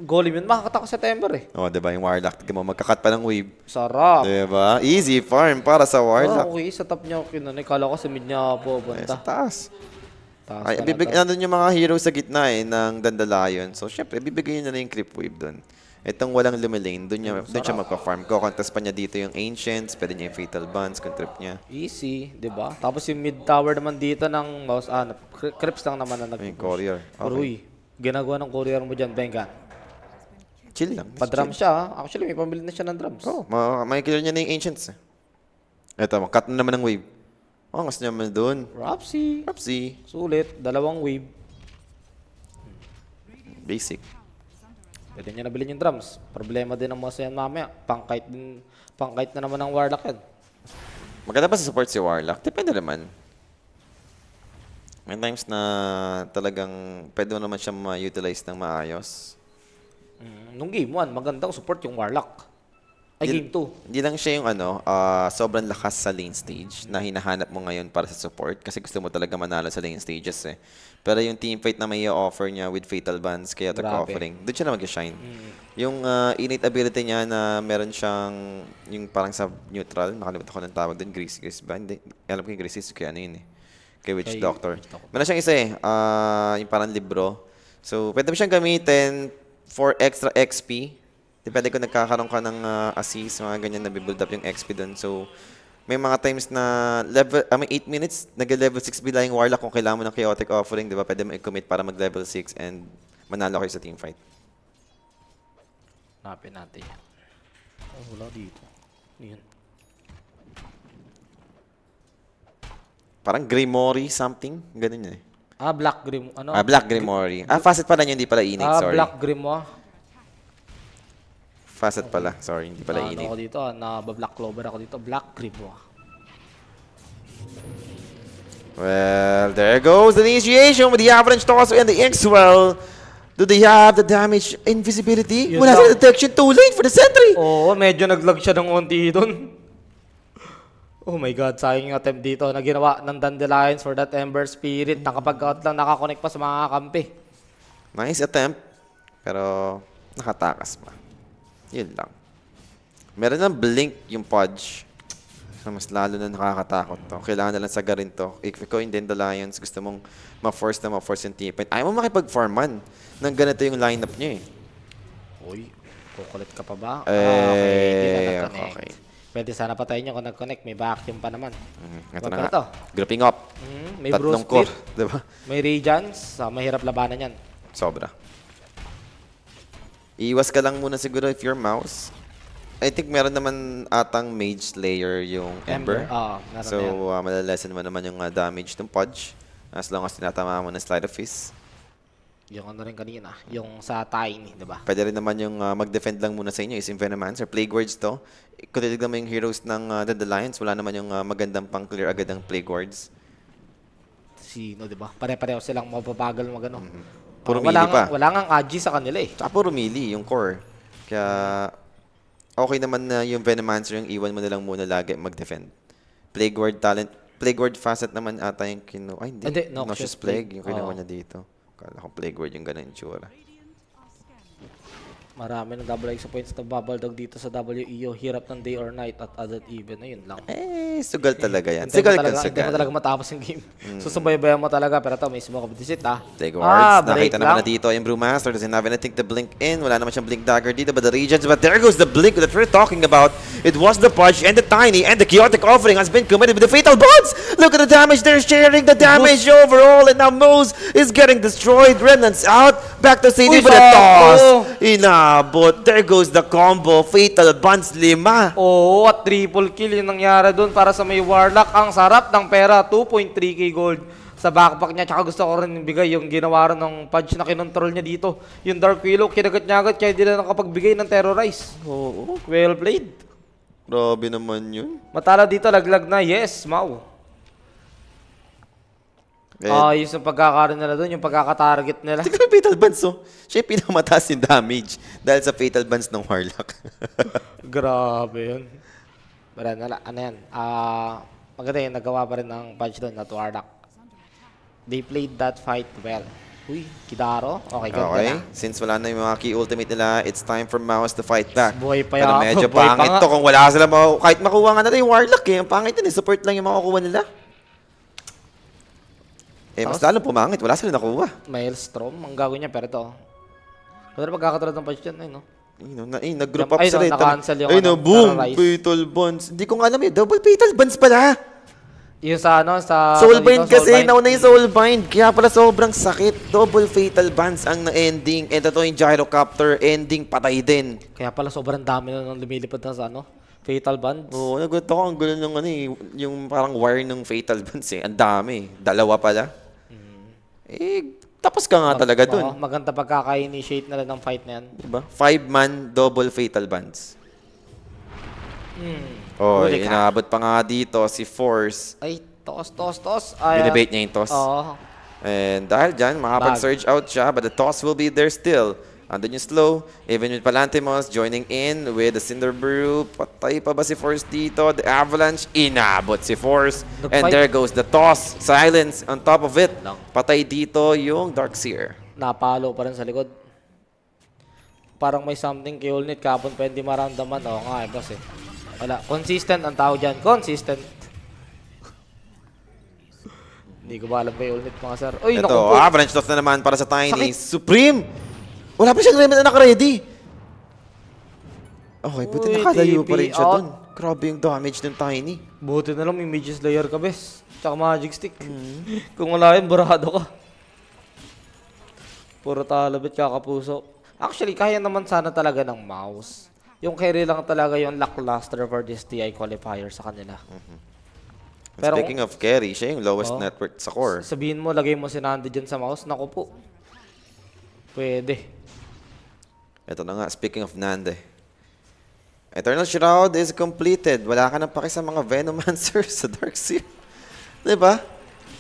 Golem yun. Makakata ko September eh. O, oh, di ba? Yung Warlock. Diba, magkakat pa ng wave. Sarap. Di ba? Easy farm para sa Warlock. Oh, okay, sa top niya ako kinanay. Kala ko sa mid niya pupunta. Eh, sa taas. taas Ay, bibigyan nandun yung mga hero sa gitna eh, ng Dandelion. So, syempre, bibigyan na na yung creep wave dun. Itong walang lumilain, doon niya, doon siya magpa-farm ko. Contest pa niya dito yung Ancients, pwede niya yung Fatal Bonds, kung trip niya. Easy, di ba? Tapos yung mid tower naman dito ng mouse, ah, creeps lang naman na nag-push. Yung Courier. Okay. Uruy, ginagawa ng Courier mo dyan, Bengan. Chill lang. Pa-drum siya. Actually, may pambili na siya ng drums. oh, ma- makikilala niya na yung Ancients. Eh. Eto, cut na naman ng wave. Oh, angas naman doon. Rapsi. Rapsi. Sulit. Dalawang wave. Basic. Pwede niya nabili yung drums. Problema din ang mga sayan mamaya. Pangkite din, pangkite na naman ng Warlock yan. Maganda pa sa support si Warlock? Depende naman. May times na talagang pwede naman siya ma-utilize ng maayos. Mm, nung game 1, magandang support yung Warlock. Ay, di, game 2. Hindi lang siya yung ano, uh, sobrang lakas sa lane stage na hinahanap mo ngayon para sa support kasi gusto mo talaga manalo sa lane stages eh. Pero yung teamfight na may i offer niya with Fatal Bands, kaya ito offering, doon siya na mag-shine. Mm. Mm-hmm. Yung uh, innate ability niya na meron siyang, yung parang sa neutral, makalimutan ko ng tawag doon, Grease, Grease ba? Hindi, alam ko yung Grease is kaya ano yun eh. Kay Witch Doctor. Meron siyang isa eh, uh, yung parang libro. So, pwede mo siyang gamitin for extra XP. Depende kung nagkakaroon ka ng uh, assist, mga ganyan, nabibuild up yung XP dun. So, may mga times na level, uh, may 8 minutes, nag-level 6 bilang Warlock kung kailangan mo ng Chaotic Offering, di ba? Pwede mo i-commit para mag-level 6 and manalo kayo sa teamfight. Hanapin natin yan. Oh, wala dito. Yan. Parang Grimory something, ganun niya eh. Ah, Black Grim. Ano? Ah, Black Grimory. Ah, facet pala yun, hindi pala init. Ah, sorry. Black Grimoire. Facet pala. Sorry, hindi pala ah, ano init. Ano ako dito? Ah, Naba-Black Clover ako dito. Black Grimoire. Well, there goes the initiation with the average toss and the X-Well. Do they have the damage invisibility? Yun Wala sa detection. Too late for the sentry. Oo, medyo naglag siya ng onti doon. Oh my God, sayang yung attempt dito na ginawa ng Dandelions for that Ember Spirit. Nakapag-out lang, nakakonect pa sa mga kakampi. Nice attempt, pero nakatakas pa. Yun lang. Meron lang blink yung Pudge. So mas lalo na nakakatakot to. Kailangan na lang sagarin to. If ikaw yung Dandelions, gusto mong ma-force na ma-force yung T-Point. Ayaw mo makipag-farm man nang ganito yung lineup niya eh. Uy, kukulit ka pa ba? Eh, ah, okay. Eh, di na okay. Pwede sana patayin niya kung nag-connect. May vacuum pa naman. Mm, ito Wag na nga. To. Grouping up. Mm, may Tatlong core. Diba? May Regents. Uh, ah, mahirap labanan yan. Sobra. Iwas ka lang muna siguro if your mouse. I think meron naman atang mage layer yung Ember. Ember. Oh, so, uh, ah, malalesen mo naman yung uh, damage ng Pudge. As long as tinatama mo ng Slide of Fist. Yung ano rin kanina, yung sa Tiny, di ba? Pwede rin naman yung uh, mag-defend lang muna sa inyo is Envenomancer. Plague Words to. Kung titignan mo yung heroes ng uh, ah, Dead Alliance, wala naman yung uh, magandang pang-clear agad ang Plague Words. Sino, di ba? Pare-pareho silang mapapagal magano. Mm -hmm. Puro uh, wala pa. Nga, wala ngang agi sa kanila eh. Tsaka puro mili yung core. Kaya okay naman na yung Venomancer yung iwan mo na lang muna lagi mag-defend. Plague Ward talent, Plague Ward facet naman ata yung kinu... Ay, hindi. Adi, no, Noxious Plague, Plague yung kinuha oh. niya dito. Akala ko playground yung ganun yung Marami ng double extra points na bubble dog dito sa WEO. Hirap ng day or night at other even. Ayun lang. Eh, sugal talaga yan. sugal ka sugal. Hindi mo talaga matapos yung game. Mm. Susubaybayan mo talaga. Pero ito, may smoke of visit ah. Take ah, wards. Ah, Nakita lang. naman na dito yung Brewmaster. Doesn't have anything to blink in. Wala naman siyang blink dagger dito. But the regions, but there goes the blink that we're talking about. It was the Pudge and the Tiny and the Chaotic Offering has been committed with the Fatal Bonds. Look at the damage. They're sharing the damage Moose. overall. And now Moose is getting destroyed. Remnants out. Back to CD. But the toss. Enough. Abot. There goes the combo. Fatal Bonds, lima. Oo, at triple kill yung nangyari doon para sa may Warlock. Ang sarap ng pera, 2.3k gold sa backpack niya. Tsaka gusto ko rin bigay yung ginawa rin ng punch na kinontrol niya dito. Yung Dark Willow, kinagat niya agad kaya hindi na nakapagbigay ng Terrorize. Oo. Well played. Grabe naman yun. Matala dito, laglag na. Yes, Mau. Ah, yung sa pagkakaroon nila doon, yung pagkakatarget nila. Tignan yung fatal bans, oh. Siya yung pinakamataas yung damage dahil sa fatal bans ng Warlock. Grabe yun. Pero nala, ano yan, ah, maganda yung nagawa pa rin ng punch doon at Warlock. They played that fight well. Uy, Kidaro. Okay, ganda okay. na. Since wala na yung mga key ultimate nila, it's time for Mouse to fight back. Boy pa Pero medyo Boy pa pangit nga. to kung wala sila. ma- Kahit makuha nga natin yung Warlock eh. Ang pangit yun eh. Support lang yung makukuha nila. Eh, mas lalo pumangit. Wala sila nakuha. Maelstrom. Ang gagawin niya, pero ito. Kunwari pagkakatulad ng position, dyan, eh, no? Ay, no, na, ay, nag-group up sila. Ay, no, eh, nakancel yung Ay, no, ano, boom! Fatal Bonds. Hindi ko alam eh. Double Fatal Bonds pala! Yung sa ano, sa... Soulbind kasi, soul nauna yung Soulbind. Kaya pala sobrang sakit. Double Fatal Bonds ang na-ending. And ito yung Gyrocopter ending, patay din. Kaya pala sobrang dami na nang lumilipad na sa ano. Fatal Bonds? Oo, nagulat ako. Ang gulo ng ano eh. Yung parang wire ng Fatal Bonds eh. Ang dami. Dalawa pala eh, tapos ka nga Mag, talaga dun. Oh, maganda pagkaka-initiate na lang ng fight na yan. Diba? Five-man double fatal bands. Hmm. Oh, inaabot pa nga dito si Force. Ay, toss, toss, toss. Ay, Binibait niya yung toss. Oh. And dahil dyan, makapag-surge out siya, but the toss will be there still. Andun yung slow. Even with Palantimos joining in with the Cinderbrew. Patay pa ba si Force dito? The Avalanche, inabot si Force. The And there goes the toss. Silence on top of it. Patay dito yung Darkseer. Napalo pa rin sa likod. Parang may something kay Ulnit. Kapon pwede maramdaman. Oo nga eh, boss eh. Wala. Consistent ang tao dyan. Consistent. Hindi ko ba alam kay Ulnit mga sir. Uy, Ito, naku Avalanche toss na naman para sa Tiny. Sakit. Supreme! Wala pa siyang remit naka ready. Okay, buti Uy, nakalayo pa rin siya ah. doon. Grabe yung damage ng Tiny. Buti na lang may Mage's Layer ka, bes. Tsaka Magic Stick. Mm -hmm. Kung wala yun, barado ka. Puro talabit, tsaka puso. Actually, kaya naman sana talaga ng mouse. Yung carry lang talaga yung lackluster for this TI qualifier sa kanila. Mm -hmm. Pero, Speaking of carry, siya yung lowest oh, network sa core. Sabihin mo, lagay mo si Nando dyan sa mouse. Naku po. Pwede. Ito na nga, speaking of Nande. Eternal Shroud is completed. Wala ka nang pake sa mga Venomancer sa Dark Seer. diba?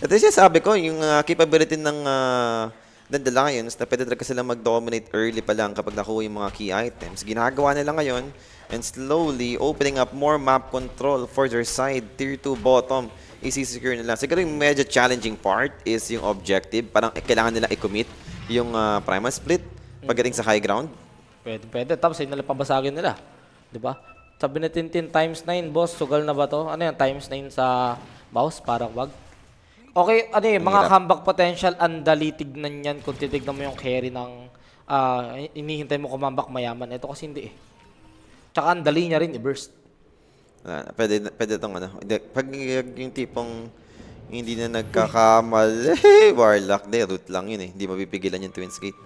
Ito yung sabi ko, yung uh, capability ng uh, the Lions na pwede talaga silang mag-dominate early pa lang kapag nakuha yung mga key items. Ginagawa nila ngayon and slowly opening up more map control for their side. Tier 2 bottom, isi-secure nila. Siguro yung medyo challenging part is yung objective. Parang kailangan nila i-commit yung uh, Primal Split pagdating sa high ground. Pwede, pwede. Tapos nila pabasagin nila. Di ba? Sabi na Tintin, times 9, boss. Sugal na ba to? Ano yan? Times 9 sa mouse? Parang wag. Okay, ano yun, mga comeback potential, andali tignan yan kung titignan mo yung carry ng uh, ah, inihintay mo kumambak mayaman. Ito kasi hindi eh. Tsaka andali niya rin i-burst. Eh, pwede, pwede itong ano. pag yung tipong hindi na nagkakamali, warlock, de, root lang yun eh. Hindi mapipigilan yung Twinsgate.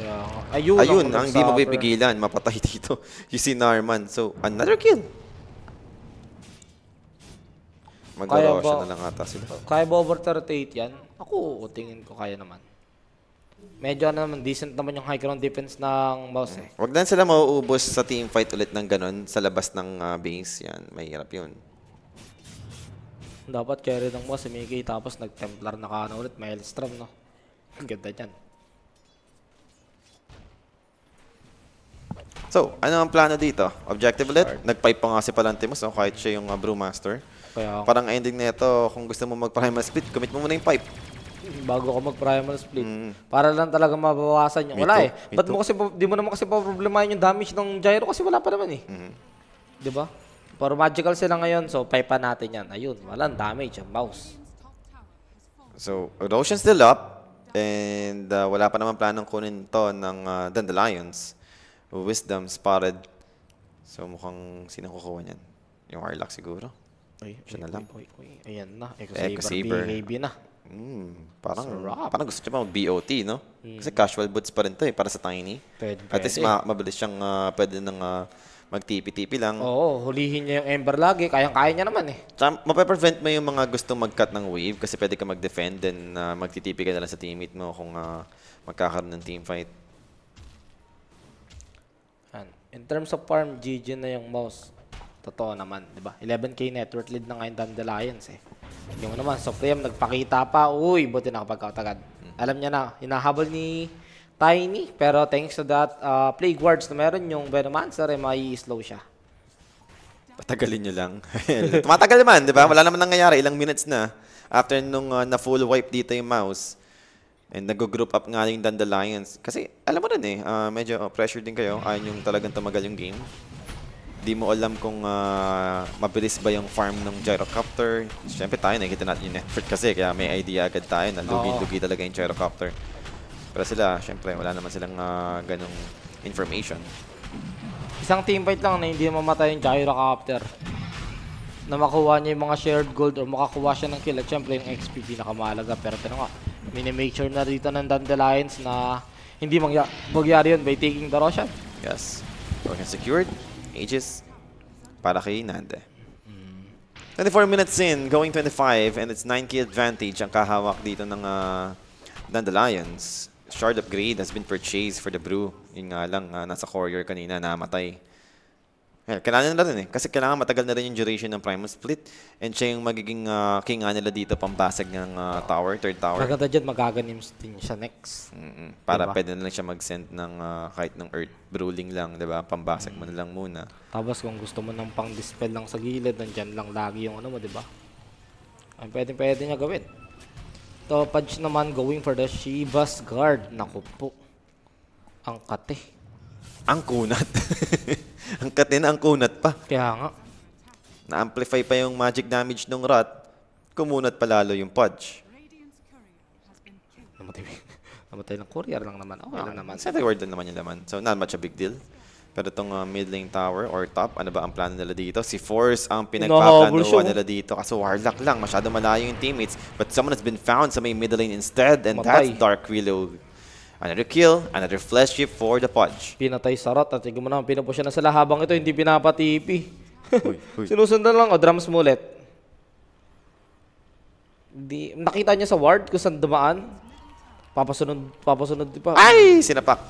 Yeah. Ayun, Ayun ang hindi mapipigilan, mapatay dito. You see Narman. So, another kill. Magdalawa siya na lang ata sila. Kaya ba over 38 yan? Ako, tingin ko kaya naman. Medyo ano naman, decent naman yung high ground defense ng Mouse eh. Huwag na sila mauubos sa team fight ulit ng ganun sa labas ng uh, base. Yan, mahirap yun. Dapat carry ng Mouse, eh, si Mickey, tapos nag-Templar na kano ulit, may Hellstrom, no? Ganda yan. So, ano ang plano dito? Objective ulit? Nagpipe pa nga si Palantimus, no? kahit siya yung uh, Brewmaster. Kaya... Parang ending na ito, kung gusto mo mag-primal split, commit mo muna yung pipe. Bago ka mag-primal split. Mm. Para lang talaga mabawasan yung... Wala too. eh. Me Ba't too. mo kasi, di mo naman kasi problemahin yung damage ng gyro kasi wala pa naman eh. Mm Di ba? Pero magical sila ngayon, so pipe pa natin yan. Ayun, walang damage ang mouse. So, Roshan still up. And uh, wala pa naman planong kunin to ng uh, Dandelions. Wisdom, Spotted. So mukhang sino kukuha niyan? Yung Arlock siguro. Ay, Siya ay, na lang. Ay, ay, ay. Ayan na. Echo, Echo Saber. na. Mm, parang, Sarap. parang gusto niya mag-BOT, no? Mm. Kasi casual boots pa rin to eh, para sa Tiny. Pwede, At least ma- mabilis siyang uh, pwede nang uh, magtipi-tipi lang. Oo, hulihin niya yung Ember lagi. Kayang-kaya niya naman eh. Tsaka, mape mo yung mga gustong mag-cut ng wave kasi pwede ka mag-defend and uh, magtitipi ka na lang sa teammate mo kung uh, magkakaroon ng teamfight. In terms of farm, GG na yung mouse. Totoo naman, di ba? 11k network lead na ngayon Thunder Lions eh. Yung naman, Supreme nagpakita pa. Uy, buti nakapagkaot agad. Hmm. Alam niya na, hinahabol ni Tiny. Pero thanks to that uh, plague wards na meron yung Venomancer, eh, may slow siya. Patagalin nyo lang. Tumatagal naman, di ba? Wala naman nangyayari. Ilang minutes na. After nung uh, na-full wipe dito yung mouse, And nag-group up nga yung Dandelions. Kasi alam mo din eh, uh, medyo oh, pressure din kayo. Ayaw yung talagang tumagal yung game. Di mo alam kung uh, mabilis ba yung farm ng gyrocopter. Siyempre tayo, nakikita natin yung effort kasi. Kaya may idea agad tayo na lugi-lugi talaga yung gyrocopter. Pero sila, siyempre, wala naman silang uh, ganong information. Isang team fight lang na hindi mamatay yung gyrocopter na makuha niya yung mga shared gold or makakuha siya ng kill at syempre yung XP pinakamahalaga pero tanong ah minimake sure na dito ng Dandelions na hindi magyari yun by taking the Roshan yes Roshan secured Aegis para kay Nande mm. 24 minutes in going 25 and it's 9k advantage ang kahawak dito ng uh, Dandelions Shard upgrade has been purchased for the Brew yun nga lang uh, nasa courier kanina namatay Yeah, kailangan nila rin eh. Kasi kailangan matagal na rin yung duration ng Primal Split. And siya yung magiging uh, king nga nila dito, pambasag ng uh, tower, third tower. Maganda dyan, magaganim din siya next. Mm-mm. Para diba? pwede na lang siya mag-send ng uh, kahit ng Earth Bruling lang, di ba? Pambasag mm -hmm. mo na lang muna. Tapos kung gusto mo ng pang-dispel lang sa gilid, nandyan lang lagi yung ano mo, di ba? Ay, pwede, pwede niya gawin. Ito, Pudge naman going for the Shiva's Guard. Naku po. Ang kate. Ang kunat. ang katina, ang kunat pa. Kaya nga. Na-amplify pa yung magic damage ng rat. Kumunat pa lalo yung punch. Namatay, namatay ng courier lang naman. Okay lang ah, naman. Set reward lang naman yung laman. So not much a big deal. Pero itong uh, mid lane tower or top, ano ba ang plano nila dito? Si Force ang pinagpaplanuhan nila dito. Kaso Warlock lang, masyado malayo yung teammates. But someone has been found sa may mid lane instead. And Matay. that's Dark Willow Another kill, another flesh chip for the punch. Pinatay Sarat at tingin mo naman, pinapo siya na sila habang ito, hindi pinapatipi. Sinusundan lang, o drums mo ulit. Di, nakita niya sa ward kung saan dumaan. Papasunod, papasunod di pa. Ay! Sinapak.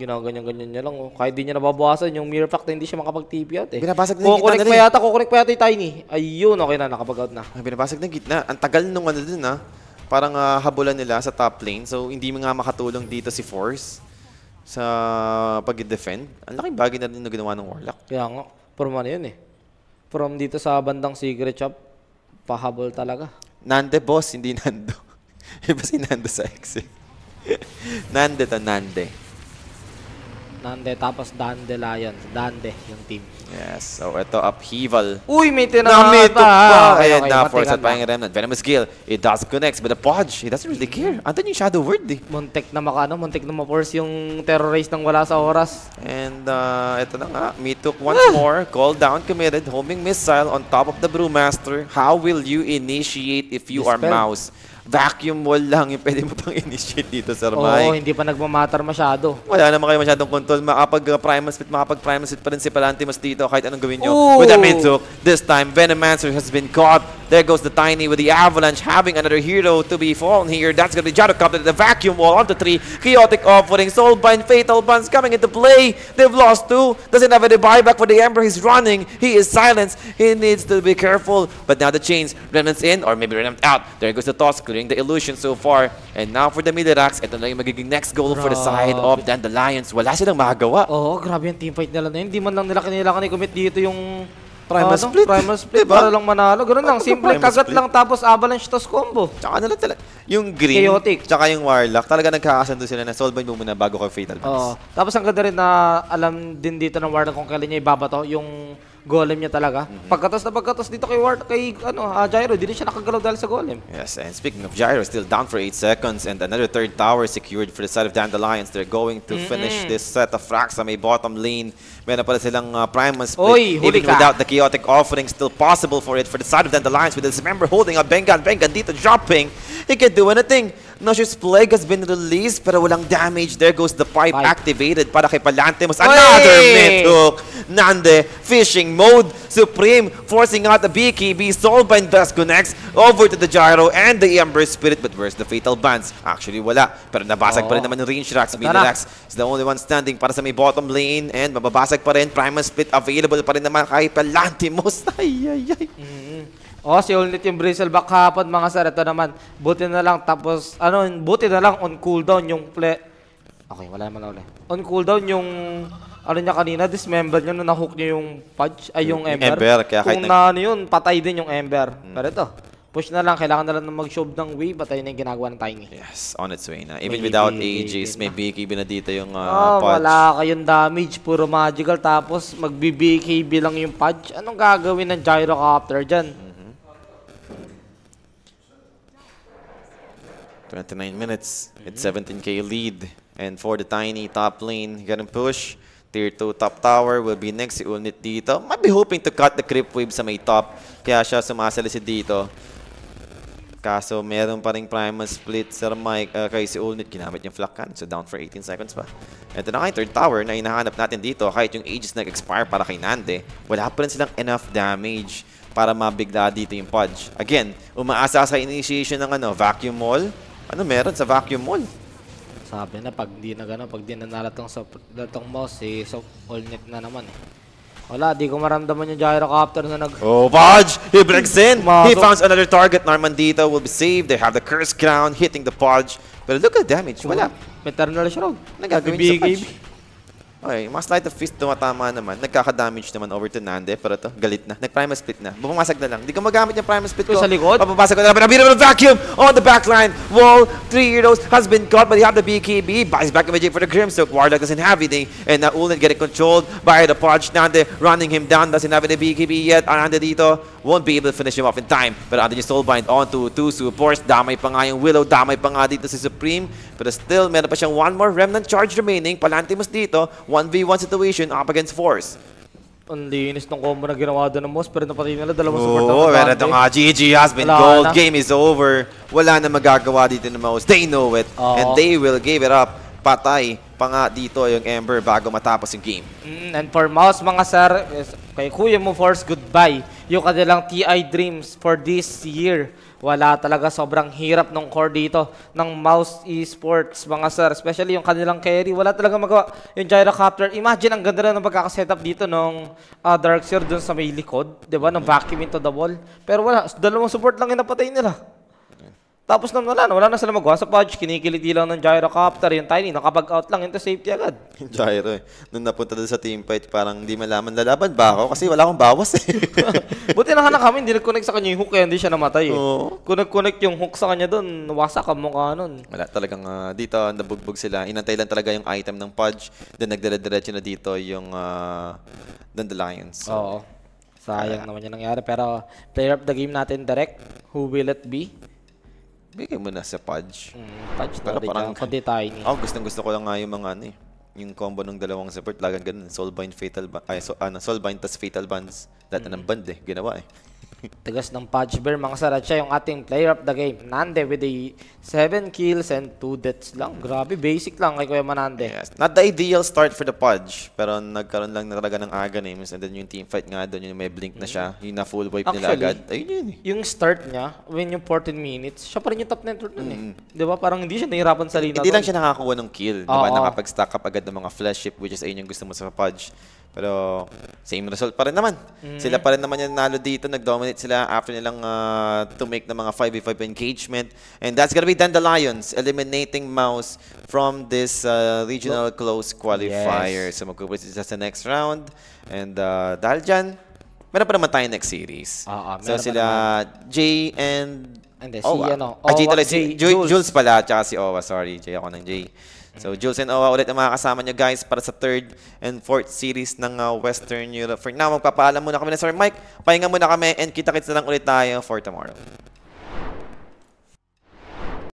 Ginaganyan-ganyan niya lang. Oh. Kahit di niya nababawasan, yung mirror fact na hindi siya makapag-TP out eh. Binabasag na yung gitna na pa yata, kukunik pa yata yung Tiny. Ayun, okay na, nakapag-out na. Binabasag na gitna. Ang tagal nung ano dun ah parang uh, habulan nila sa top lane. So, hindi mga makatulong dito si Force sa pag-defend. Ang laking bagay na din na ginawa ng Warlock. Kaya nga, from ano yun eh. From dito sa bandang Secret Shop, pahabol talaga. Nande boss, hindi Nando. Iba si Nando sa exit. Eh. nande to Nande. Nande, tapos Dande Lions. Dande yung team. Yes. So, ito, upheaval. Uy, may tinamata! pa! Ah, okay, okay, uh, force at Pahing Remnant. Venomous Gale. It does connect, but the Podge, he doesn't really care. Andun yung Shadow Word, eh. Muntik na maka, ano, muntik na ma-force yung terrorist nang wala sa oras. And, uh, ito na nga, me took once ah! more. Call down committed, homing missile on top of the Brewmaster. How will you initiate if you Dispel. are mouse? vacuum wall lang yung pwede mo pang initiate dito, Sir Oo, Mike. Oo, hindi pa nagmamatter masyado. Wala naman kayo masyadong control. Makapag-primal uh, split, makapag-primal split pa rin si Palantimas dito kahit anong gawin nyo. Ooh. With a midhook, this time Venomancer has been caught. There goes the Tiny with the Avalanche having another hero to be fallen here. That's gonna be Jadokop to the vacuum wall onto three. Chaotic offering, Soulbind, Fatal Buns coming into play. They've lost two. Doesn't have any buyback for the Ember. He's running. He is silenced. He needs to be careful. But now the chains, Remnants in, or maybe Remnant out. There goes the toss clearing the illusion so far. And now for the Milirex, ito na yung magiging next goal grabe. for the side of then the Dandelions. Wala silang magagawa. Oo, oh, grabe yung teamfight nila na yun. Hindi man lang nila kanilangan i dito yung... Primal uh, split. Primal split. Diba? Para lang manalo. Ganun lang. Simple. Kagat lang tapos avalanche tos combo. Tsaka nila talaga. Yung green. Chaotic. Tsaka yung warlock. Talaga nagkakasundo sila na solve mo muna bago ka fatal pass. Oo. Tapos ang ganda rin na alam din dito ng warlock kung kailan niya ibabato yung golem niya talaga. Mm-hmm. Pagkatas na pagkatas dito kay Ward, kay ano, uh, ah, Gyro, hindi siya nakagalaw dahil sa golem. Yes, and speaking of Gyro, still down for 8 seconds and another third tower secured for the side of Dandelions. They're going to mm-hmm. finish this set of frags Raxa may bottom lane. Meron pala silang uh, ah, split. Oy, even ka. without the chaotic offering still possible for it for the side of Dandelions with this member holding up Bengan. Bengan dito dropping. He can do anything. Noxious Plague has been released pero walang damage. There goes the pipe, pipe. activated para kay Palante. Palantimos. Another midhook. Nande, fishing mode. Supreme forcing out the BKB. Soulbind Best Connects over to the Gyro and the Ember Spirit. But where's the Fatal Bands? Actually, wala. Pero nabasag Oo. pa rin oh. naman yung Range Rax. Minirax is the only one standing para sa may bottom lane. And mababasag pa rin. Primal Split available pa rin naman kay Palantimos. Ay, ay, ay. Mm -hmm. Oh, si Olnit yung Bristleback hapon mga sir. Ito naman, buti na lang tapos, ano, buti na lang on cooldown yung play. Okay, wala naman na ulit. On cooldown yung, ano niya kanina, dismember niya nung na-hook niya yung punch, ay yung ember. Yung ember, kaya Kung na ano yun, patay din yung ember. Hmm. Pero ito, push na lang, kailangan na lang mag-shove ng way, patay na yung ginagawa ng Tiny. Yes, on its way na. Even may without AGs, may BKB na dito yung uh, oh, punch. Wala kayong damage, puro magical, tapos mag-BKB lang yung punch. Anong gagawin ng gyrocopter dyan? Hmm. 29 minutes. Mm It's 17k lead. And for the Tiny top lane, ganun push. Tier 2 top tower will be next si Ulnit dito. Might be hoping to cut the creep wave sa may top. Kaya siya sumasali si dito. Kaso meron pa rin primal split sa Mike uh, kay si Ulnit. Ginamit yung flak So down for 18 seconds pa. Ito na kayo, third tower na hinahanap natin dito. Kahit yung ages nag-expire para kay Nande, wala pa rin silang enough damage para mabigla dito yung Pudge. Again, umaasa sa initiation ng ano, vacuum wall ano meron sa vacuum mall? Sabi na pag di na gano'n, pag di na nalatong sa latong mouse, eh, so all net na naman eh. Wala, di ko maramdaman yung gyrocopter na nag... Oh, Podge! He breaks in! He finds another target. Norman Normandita will be saved. They have the curse crown hitting the Podge. But look at the damage. Wala. May turn na shroud. Nagagawin sa Podge. Okay, mga Slight of Fist tumatama naman. Nagkaka-damage naman over to Nande. Pero to, galit na. Nag-Primal Split na. Bumasag na lang. Hindi ko magamit yung Primal Split ko. Sa likod? Papabasag ko na lang. Pero nabira vacuum on the backline. Wall, three heroes has been caught, but they have the BKB. Buys back MJ for the Grimstoke. Warlock doesn't have anything. And uh, Ulnet getting controlled by the Podge. Nande running him down. Doesn't have any BKB yet. Ah, Nande dito won't be able to finish him off in time. Pero andun yung Soulbind on to two supports. Damay pa nga yung Willow. Damay pa nga dito si Supreme. Pero still, meron pa siyang one more Remnant Charge remaining. Palantimus dito. One 1v1 situation up against Force. Only linis ng combo na ginawa doon ng Moss, pero napatay nila dalawang support ng Dante. Pero ito nga, GG has been Wala gold. Na. Game is over. Wala na magagawa dito ng Moss. They know it, Oo. and they will give it up. Patay pa nga dito yung Ember bago matapos yung game. Mm, and for Mouse, mga sir, eh, kay Kuya mo Force, goodbye. Yung kanilang TI dreams for this year. Wala talaga sobrang hirap ng core dito ng mouse esports mga sir. Especially yung kanilang carry. Wala talaga magawa yung gyrocopter. Imagine ang ganda na ng pagkakasetup dito ng uh, ah, Darkseer dun sa may likod. ba diba? Nang vacuum into the wall. Pero wala. Dalawang support lang yung napatay nila. Tapos naman wala, wala na sila magawa sa Pudge. Kinikiliti lang ng gyrocopter. Yung Tiny, nakapag-out lang. Into safety agad. Yung gyro eh. Nung napunta doon sa team fight, parang hindi malaman lalaban ba ako? Kasi wala akong bawas eh. Buti na hanak kami, hindi nag-connect sa kanya yung hook kaya hindi siya namatay eh. Oo. Kung nag-connect yung hook sa kanya doon, wasak ang mukha nun. Wala talagang uh, dito, nabugbog sila. Inantay lang talaga yung item ng Pudge. Then nagdala-diretso na dito yung uh, ah, Dandelions. So, Oo. Sayang uh, naman yung nangyari. Pero player of the game natin direct. Who will it be? bigay mo na sa Pudge. Mm, Pudge Pero na parang, kundi tiny. oh, gustong gusto ko lang nga yung mga ano eh. Yung combo ng dalawang support, lagan ganun. Soulbind, Fatal Band. Ay, so, ano, Soulbind tas Fatal Bands. Dati mm. ng band eh. Ginawa eh. Tagas ng Pudge Bear, mga Saratcha, yung ating player of the game. Nande with the 7 kills and 2 deaths lang. Grabe, basic lang kay Kuya Manande. Yes. Not the ideal start for the Pudge, pero nagkaroon lang na talaga ng aga names. And then yung teamfight nga doon, yung may blink na siya, mm. yung na-full wipe nila agad. Ayun yun eh. Yung start niya, when yung 14 minutes, siya pa rin yung top network nun mm. eh. Di ba? Parang hindi siya nahirapan sa lina. Hindi lang siya nakakuha ng kill. Diba? Nakapag-stack up agad ng mga flash ship, which is ayun yung gusto mo sa Pudge. Pero same result pa rin naman. Mm-hmm. Sila pa rin naman yung nalo dito. Nag-dominate sila after nilang uh, to make ng mga 5v5 engagement. And that's gonna be Dandelions eliminating Mouse from this uh, regional close qualifier. Yes. So magpupulit sila sa next round. And uh, dahil dyan, meron pa naman tayong next series. Uh, uh, so sila J and... Hindi, oh, si ano. Oh, Jay, Jay, Jules. Jules pala, tsaka si Owa. Sorry, Jay ako ng Jay. So Jules and Owa ulit ang mga kasama niyo guys para sa third and fourth series ng uh, Western Europe. For now, magpapaalam muna kami na Sir Mike. Pahinga muna kami and kita-kits na lang ulit tayo for tomorrow.